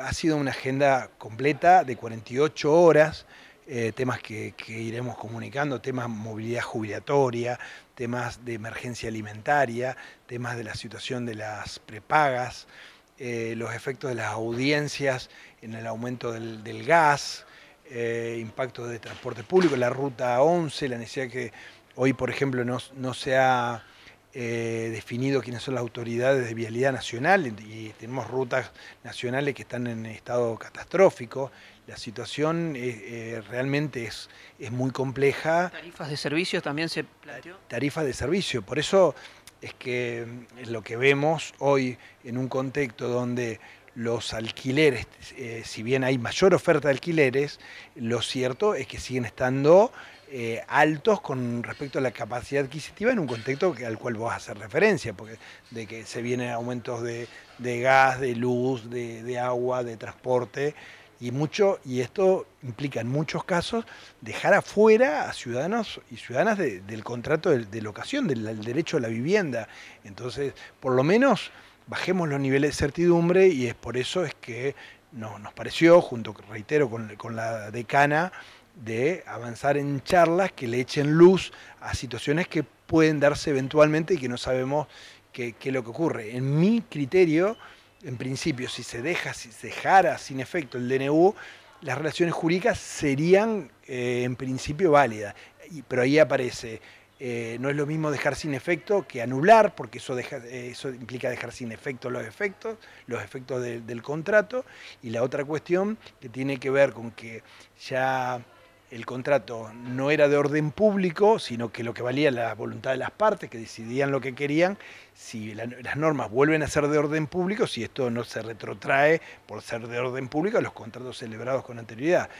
ha sido una agenda completa de 48 horas, eh, temas que, iremos comunicando, temas movilidad jubilatoria, temas de emergencia alimentaria, temas de la situación de las prepagas, eh, los efectos de las audiencias en el aumento del, gas, eh, impactos de transporte público, la ruta 11, la necesidad que hoy, por ejemplo, no, no eh, definido quiénes son las autoridades de vialidad nacional y tenemos rutas nacionales que están en estado catastrófico. La situación eh, eh, realmente es, es muy compleja. ¿Tarifas de servicios también se planteó? Tarifas de servicio, por eso es que mm, lo que vemos hoy en un contexto donde los alquileres, eh, si bien hay mayor oferta de alquileres, lo cierto es que siguen estando eh, altos con respecto a la capacidad adquisitiva en un contexto al cual vos hacer referencia, porque de que se vienen aumentos de, gas, de luz, de, agua, de transporte, y mucho, y esto implica en muchos casos dejar afuera a ciudadanos y ciudadanas del contrato de, locación, del derecho a la vivienda. Entonces, por lo menos bajemos los niveles de certidumbre y es por eso es que nos pareció, junto, reitero, con, la decana, de avanzar en charlas que le echen luz a situaciones que pueden darse eventualmente y que no sabemos qué es lo que ocurre. En mi criterio, en principio, si se deja, si dejara sin efecto el DNU, las relaciones jurídicas serían eh, en principio válidas. pero ahí aparece eh, no es lo mismo dejar sin efecto que anular, porque eso, eh, implica dejar sin efecto los efectos, los efectos del contrato. Y la otra cuestión que tiene que ver con que ya el contrato no era de orden público, sino que lo que valía la voluntad de las partes, que decidían lo que querían, si las normas vuelven a ser de orden público, si esto no se retrotrae por ser de orden público a los contratos celebrados con anterioridad.